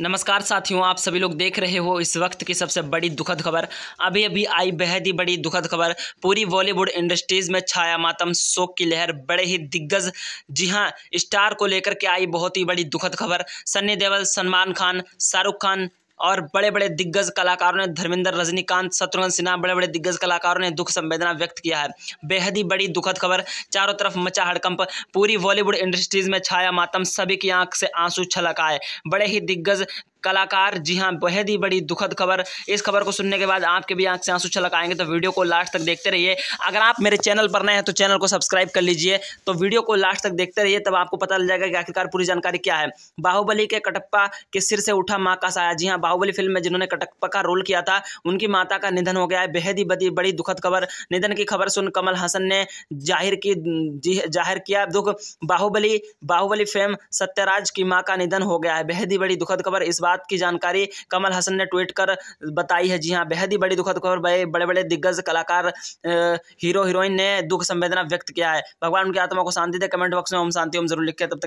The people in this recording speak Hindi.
नमस्कार साथियों आप सभी लोग देख रहे हो इस वक्त की सबसे बड़ी दुखद खबर अभी अभी आई बेहद ही बड़ी दुखद खबर पूरी बॉलीवुड इंडस्ट्रीज़ में छाया मातम शोक की लहर बड़े ही दिग्गज जी हां स्टार को लेकर के आई बहुत ही बड़ी दुखद खबर सन्नी देवल सलमान खान शाहरुख खान और बड़े बड़े दिग्गज कलाकारों ने धर्मेंद्र रजनीकांत शत्रुघ्न सिन्हा बड़े बड़े दिग्गज कलाकारों ने दुख संवेदना व्यक्त किया है बेहद ही बड़ी दुखद खबर चारों तरफ मचा हड़कंप पूरी बॉलीवुड इंडस्ट्रीज में छाया मातम सभी की आंख से आंसू छलक आए बड़े ही दिग्गज कलाकार जी हाँ बेहद ही बड़ी दुखद खबर इस खबर को सुनने के बाद आपके भी आंख से आंसू छलक आएंगे तो वीडियो को लास्ट तक देखते रहिए अगर आप मेरे चैनल पर नए हैं तो चैनल को सब्सक्राइब कर लीजिए तो वीडियो को लास्ट तक देखते रहिए तब आपको पता चल जाएगा कि आखिरकार पूरी जानकारी क्या है बाहुबली के कटप्पा के सिर से उठा माँ का साया जी हाँ बाहुबली फिल्म में जिन्होंने कटप्पा का रोल किया था उनकी माता का निधन हो गया है बेहद ही बड़ी बड़ी दुखद खबर निधन की खबर सुन कमल हसन ने जाहिर की जाहिर किया दुख बाहुबली बाहुबली फिल्म सत्यराज की माँ का निधन हो गया है बेहद ही बड़ी दुखद खबर इस बार बात की जानकारी कमल हसन ने ट्वीट कर बताई है जी हाँ बेहद ही बड़ी दुखद खबर बड़े बड़े बड़े दिग्गज कलाकार हीरो हीरोइन ने दुख संवेदना व्यक्त किया है भगवान उनकी आत्मा को शांति दे कमेंट बॉक्स में हम शांति ओम जरूर लिखे तब तक